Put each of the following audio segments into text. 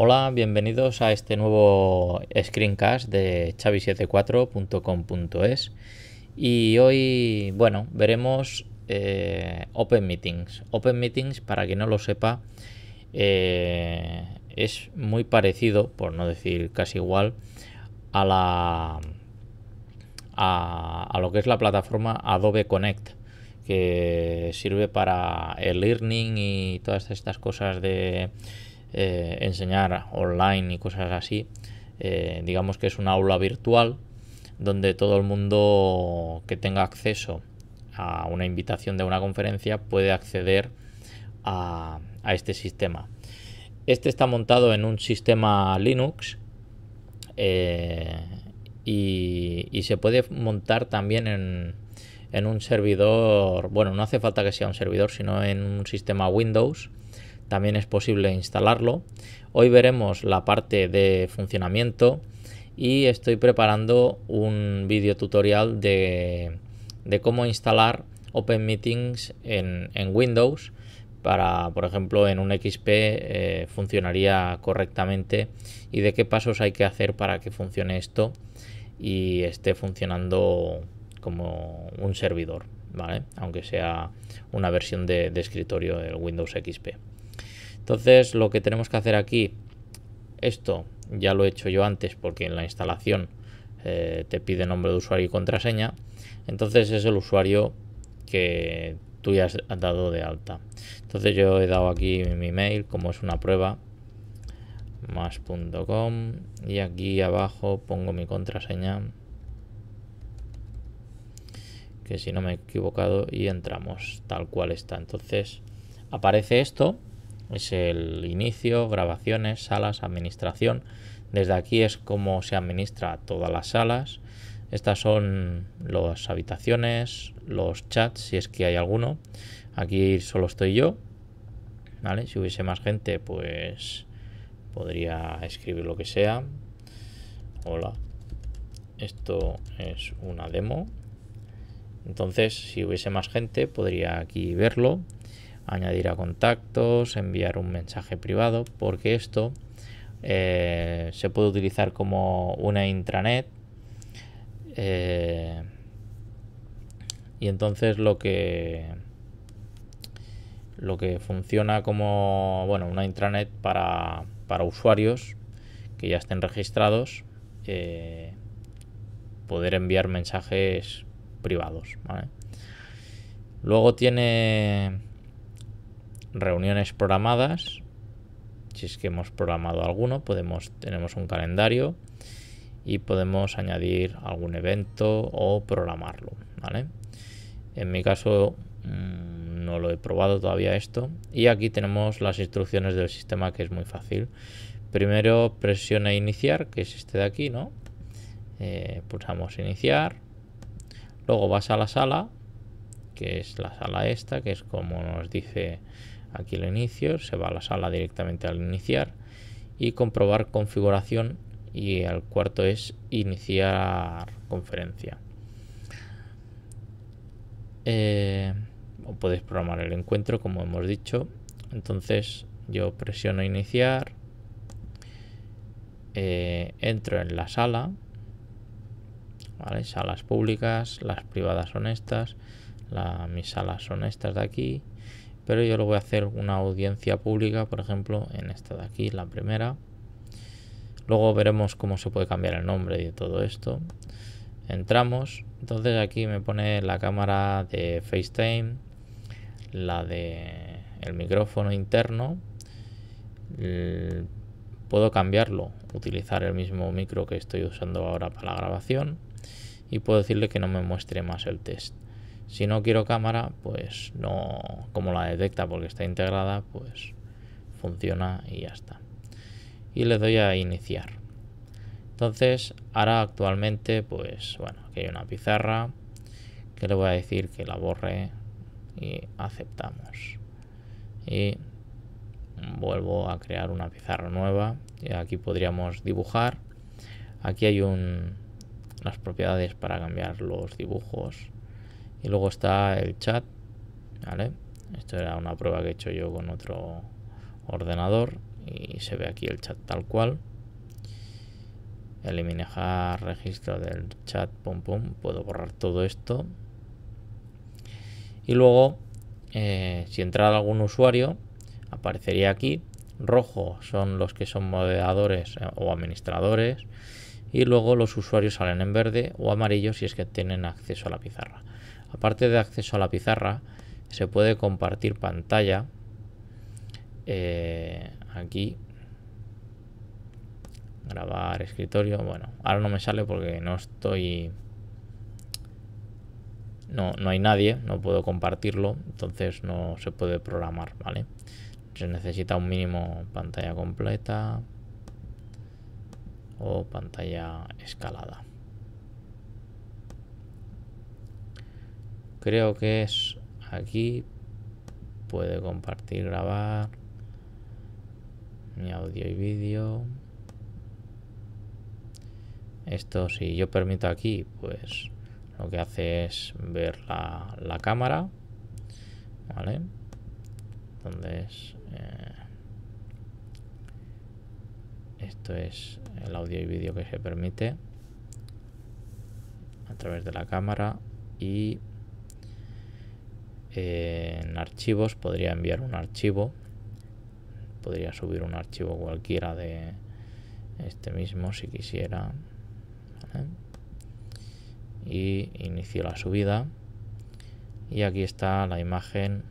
Hola, bienvenidos a este nuevo screencast de chavi74.com.es y hoy, bueno, veremos eh, Open Meetings. Open Meetings, para quien no lo sepa, eh, es muy parecido, por no decir casi igual, a la a lo que es la plataforma Adobe Connect que sirve para el learning y todas estas cosas de eh, enseñar online y cosas así. Eh, digamos que es una aula virtual donde todo el mundo que tenga acceso a una invitación de una conferencia puede acceder a, este sistema. Este está montado en un sistema Linux eh, y, se puede montar también en, un servidor, bueno, no hace falta que sea un servidor, sino en un sistema Windows también es posible instalarlo. Hoy veremos la parte de funcionamiento y estoy preparando un vídeo tutorial de, cómo instalar Open Meetings en, Windows para, por ejemplo, en un XP eh, funcionaría correctamente y de qué pasos hay que hacer para que funcione esto y esté funcionando como un servidor, ¿vale? Aunque sea una versión de, de escritorio del Windows XP. Entonces lo que tenemos que hacer aquí, esto ya lo he hecho yo antes porque en la instalación eh, te pide nombre de usuario y contraseña. Entonces es el usuario que tú ya has dado de alta. Entonces yo he dado aquí mi mail como es una prueba más.com y aquí abajo pongo mi contraseña que si no me he equivocado y entramos tal cual está entonces aparece esto es el inicio, grabaciones, salas, administración. Desde aquí es como se administra todas las salas. Estas son las habitaciones, los chats, si es que hay alguno. Aquí solo estoy yo. ¿vale? Si hubiese más gente, pues podría escribir lo que sea. Hola. Esto es una demo. Entonces, si hubiese más gente, podría aquí verlo añadir a contactos, enviar un mensaje privado, porque esto eh, se puede utilizar como una intranet. Eh, y entonces lo que lo que funciona como bueno una intranet para, usuarios que ya estén registrados eh, poder enviar mensajes privados luego tiene reuniones programadas. Si es que hemos programado alguno, podemos, tenemos un calendario y podemos añadir algún evento o programarlo. En mi caso mm, no lo he probado todavía esto. Y aquí tenemos las instrucciones del sistema que es muy fácil. Primero presiona iniciar, que es este de aquí, ¿no? Eh, pulsamos iniciar. Luego vas a la sala, que es la sala esta, que es como nos dice aquí el inicio, se va a la sala directamente al iniciar y comprobar configuración y al cuarto es iniciar conferencia. Eh, podéis programar el encuentro como hemos dicho. Entonces yo presiono iniciar, eh, entro en la sala, salas públicas, las privadas son estas, la, mis salas son estas de aquí pero yo lo voy a hacer una audiencia pública, por ejemplo, en esta de aquí, la primera. Luego veremos cómo se puede cambiar el nombre de todo esto. Entramos, entonces aquí me pone la cámara de FaceTime, la de el micrófono interno. puedo cambiarlo, utilizar el mismo micro que estoy usando ahora para la grabación y puedo decirle que no me muestre más el test. Si no quiero cámara, pues no, como la detecta porque está integrada, pues funciona y ya está. Y le doy a iniciar. Entonces, ahora actualmente, pues bueno, aquí hay una pizarra que le voy a decir que la borre y aceptamos. Y vuelvo a crear una pizarra nueva. Y aquí podríamos dibujar. Aquí hay un, las propiedades para cambiar los dibujos y luego está el chat, ¿vale? Esto era una prueba que he hecho yo con otro ordenador y se ve aquí el chat tal cual. Eliminar registro del chat, pum pum, puedo borrar todo esto. Y luego, eh, si entrara algún usuario, aparecería aquí. Rojo son los que son moderadores eh, o administradores y luego los usuarios salen en verde o amarillo si es que tienen acceso a la pizarra. Aparte de acceso a la pizarra, se puede compartir pantalla. Eh, aquí. Grabar escritorio. Bueno, ahora no me sale porque no estoy... No, no hay nadie, no puedo compartirlo, entonces no se puede programar, ¿vale? Se necesita un mínimo pantalla completa o pantalla escalada. creo que es aquí puede compartir grabar mi audio y vídeo esto si yo permito aquí pues lo que hace es ver la, cámara vale entonces eh, esto es el audio y vídeo que se permite a través de la cámara y en archivos, podría enviar un archivo, podría subir un archivo cualquiera de este mismo si quisiera. Y inicio la subida. Y aquí está la imagen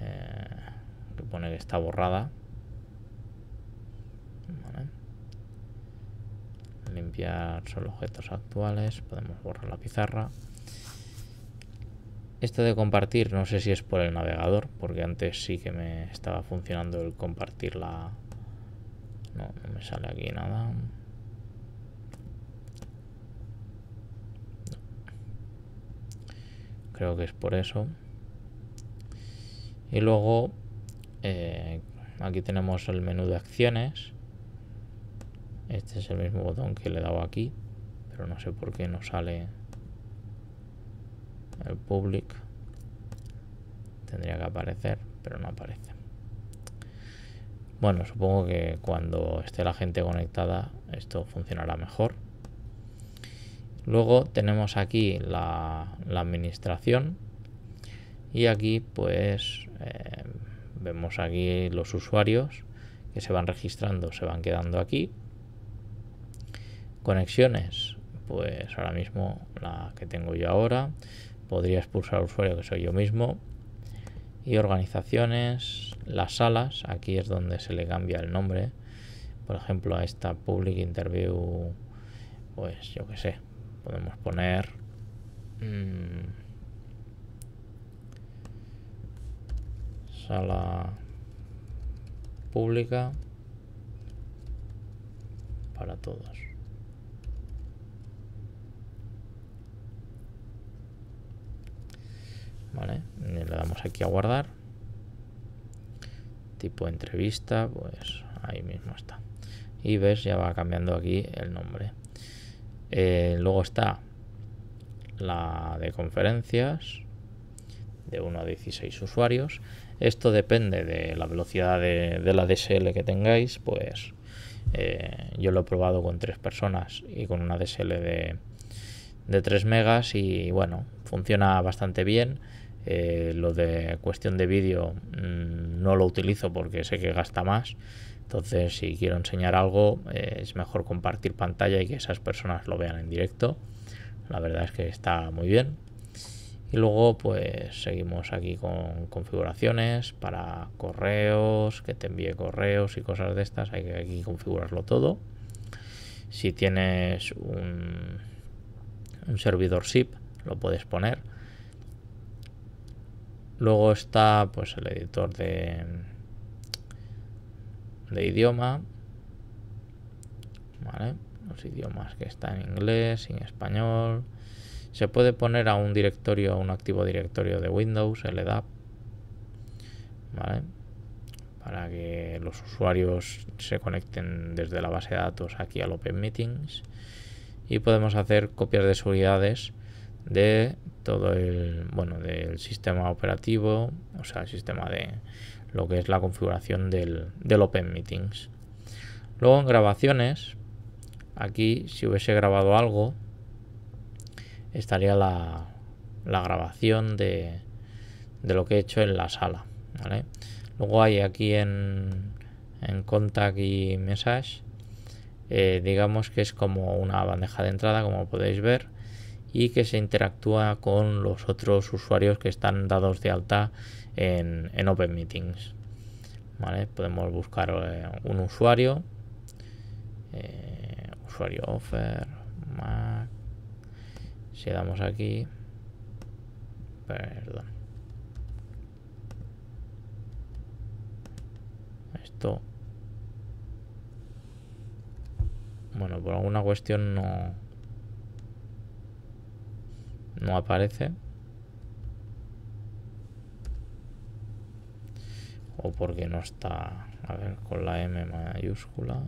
eh, que pone que está borrada. Limpiar solo objetos actuales. Podemos borrar la pizarra. Esto de compartir, no sé si es por el navegador, porque antes sí que me estaba funcionando el compartir la... No, me sale aquí nada. Creo que es por eso. Y luego, eh, aquí tenemos el menú de acciones. Este es el mismo botón que le he dado aquí, pero no sé por qué no sale el public tendría que aparecer, pero no aparece. Bueno, supongo que cuando esté la gente conectada esto funcionará mejor. Luego tenemos aquí la, administración y aquí pues eh, vemos aquí los usuarios que se van registrando, se van quedando aquí. Conexiones, pues ahora mismo la que tengo yo ahora podría expulsar al usuario que soy yo mismo. Y organizaciones, las salas, aquí es donde se le cambia el nombre. Por ejemplo, a esta public interview, pues yo qué sé, podemos poner... Mm, sala pública para todos. Le eh, damos aquí a guardar. Tipo entrevista, pues ahí mismo está. Y ves, ya va cambiando aquí el nombre. Eh, luego está la de conferencias de 1 a 16 usuarios. Esto depende de la velocidad de, la DSL que tengáis, pues eh, yo lo he probado con tres personas y con una DSL de 3 megas y bueno, funciona bastante bien. Eh, lo de cuestión de vídeo mm, no lo utilizo porque sé que gasta más. Entonces, si quiero enseñar algo, eh, es mejor compartir pantalla y que esas personas lo vean en directo. La verdad es que está muy bien. Y luego, pues seguimos aquí con configuraciones para correos, que te envíe correos y cosas de estas. Hay que configurarlo todo. Si tienes un, un servidor SIP, lo puedes poner Luego está pues el editor de, de idioma. Los idiomas que está en inglés y en español. Se puede poner a un directorio, a un activo directorio de Windows, LDAP. Para que los usuarios se conecten desde la base de datos aquí al Open Meetings. Y podemos hacer copias de seguridades de todo el bueno del sistema operativo o sea el sistema de lo que es la configuración del, open meetings luego en grabaciones aquí si hubiese grabado algo estaría la, grabación de, lo que he hecho en la sala luego hay aquí en, contact y message eh, digamos que es como una bandeja de entrada como podéis ver y que se interactúa con los otros usuarios que están dados de alta en, Open Meetings. ¿Vale? Podemos buscar eh, un usuario, eh, usuario offer, Mac. Si damos aquí, perdón. Esto. Bueno, por alguna cuestión no no aparece. O porque no está, a ver, con la M mayúscula.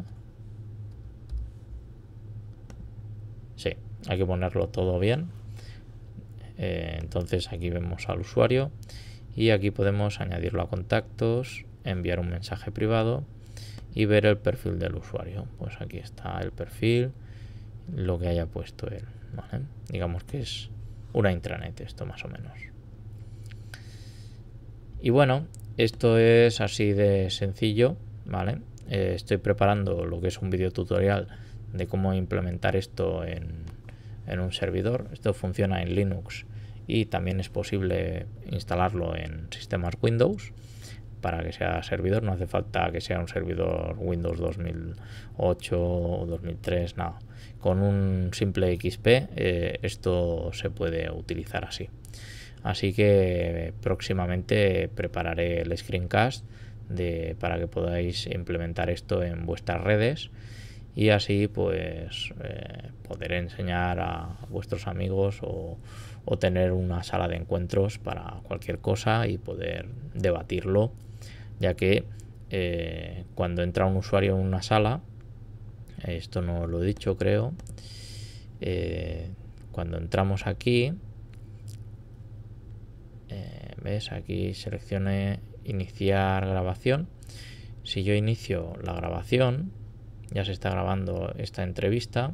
Sí, hay que ponerlo todo bien. Eh, entonces aquí vemos al usuario y aquí podemos añadirlo a contactos, enviar un mensaje privado y ver el perfil del usuario. Pues aquí está el perfil, lo que haya puesto él. Digamos que es una intranet, esto más o menos. Y bueno, esto es así de sencillo, ¿vale? Eh, estoy preparando lo que es un video tutorial de cómo implementar esto en, un servidor. Esto funciona en Linux y también es posible instalarlo en sistemas Windows para que sea servidor, no hace falta que sea un servidor Windows 2008 o 2003, nada. Con un simple XP eh, esto se puede utilizar así. Así que eh, próximamente prepararé el screencast para que podáis implementar esto en vuestras redes y así pues eh, poder enseñar a vuestros amigos o tener una sala de encuentros para cualquier cosa y poder debatirlo ya que eh, cuando entra un usuario en una sala, esto no lo he dicho creo, eh, cuando entramos aquí, eh, ves aquí seleccione iniciar grabación, si yo inicio la grabación, ya se está grabando esta entrevista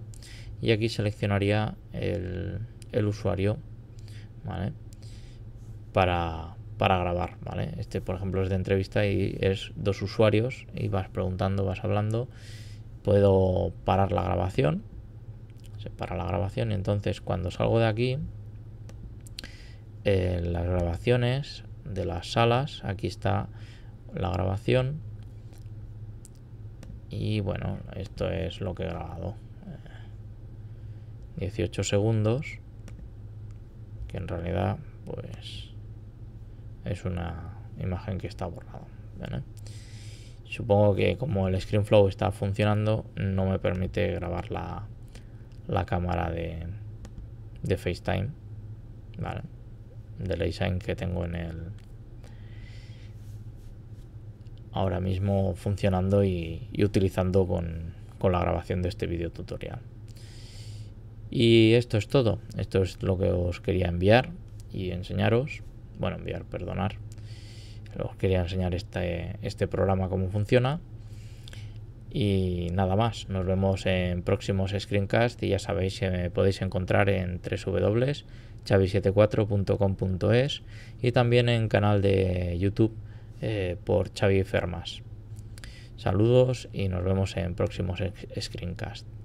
y aquí seleccionaría el, el usuario ¿vale? para, para grabar, ¿vale? Este, por ejemplo, es de entrevista y es dos usuarios y vas preguntando, vas hablando. Puedo parar la grabación. Se para la grabación y entonces cuando salgo de aquí, eh, las grabaciones de las salas, aquí está la grabación. Y bueno, esto es lo que he grabado. 18 eh, segundos, que en realidad, pues es una imagen que está borrada. Supongo que como el ScreenFlow está funcionando, no me permite grabar la, cámara de, FaceTime, ¿vale? la design que tengo en el... Ahora mismo funcionando y, utilizando con, con la grabación de este video tutorial. Y esto es todo. Esto es lo que os quería enviar y enseñaros bueno, enviar, perdonar. Os quería enseñar este, este programa cómo funciona. Y nada más, nos vemos en próximos screencasts. y ya sabéis que eh, me podéis encontrar en www.chavi74.com.es y también en canal de YouTube eh, por Xavi Fermas. Saludos y nos vemos en próximos screencasts.